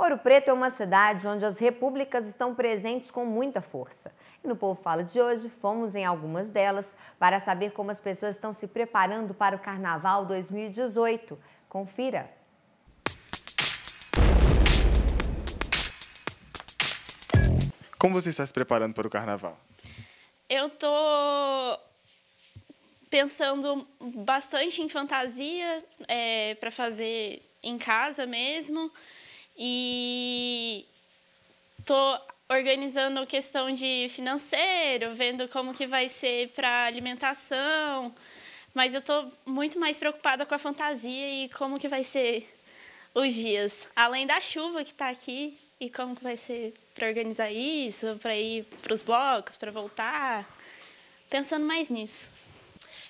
Ouro Preto é uma cidade onde as repúblicas estão presentes com muita força. E no Povo Fala de hoje, fomos em algumas delas para saber como as pessoas estão se preparando para o Carnaval 2018. Confira! Como você está se preparando para o Carnaval? Eu estou pensando bastante em fantasia é, para fazer em casa mesmo. E tô organizando questão de financeiro, vendo como que vai ser para alimentação, mas eu tô muito mais preocupada com a fantasia e como que vai ser os dias, além da chuva que está aqui e como que vai ser para organizar isso, para ir para os blocos, para voltar, pensando mais nisso.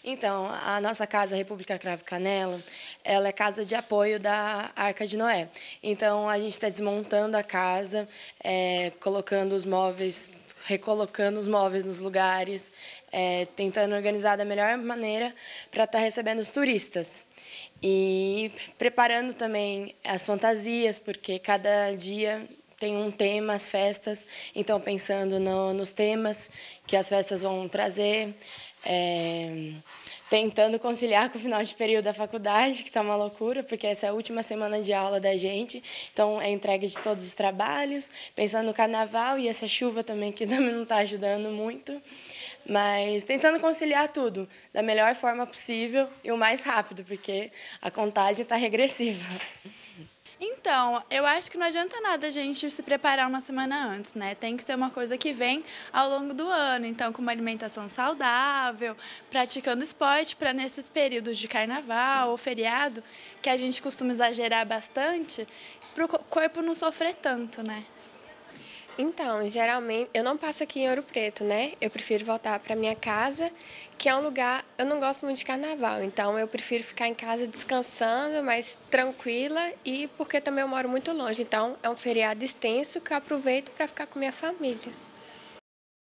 Então, a nossa casa República Cravo Canela, ela é casa de apoio da Arca de Noé. Então, a gente está desmontando a casa, é, colocando os móveis, recolocando os móveis nos lugares, é, tentando organizar da melhor maneira para estar tá recebendo os turistas. E preparando também as fantasias, porque cada dia tem um tema as festas, então pensando no, nos temas que as festas vão trazer, é, tentando conciliar com o final de período da faculdade, que está uma loucura, porque essa é a última semana de aula da gente, então é entrega de todos os trabalhos, pensando no carnaval e essa chuva também, que também não está ajudando muito, mas tentando conciliar tudo da melhor forma possível e o mais rápido, porque a contagem está regressiva. Então, eu acho que não adianta nada a gente se preparar uma semana antes, né? Tem que ser uma coisa que vem ao longo do ano. Então, com uma alimentação saudável, praticando esporte para nesses períodos de carnaval ou feriado, que a gente costuma exagerar bastante, para o corpo não sofrer tanto, né? Então, geralmente, eu não passo aqui em Ouro Preto, né? Eu prefiro voltar para minha casa, que é um lugar. Eu não gosto muito de carnaval, então eu prefiro ficar em casa descansando, mas tranquila, e porque também eu moro muito longe. Então, é um feriado extenso que eu aproveito para ficar com minha família.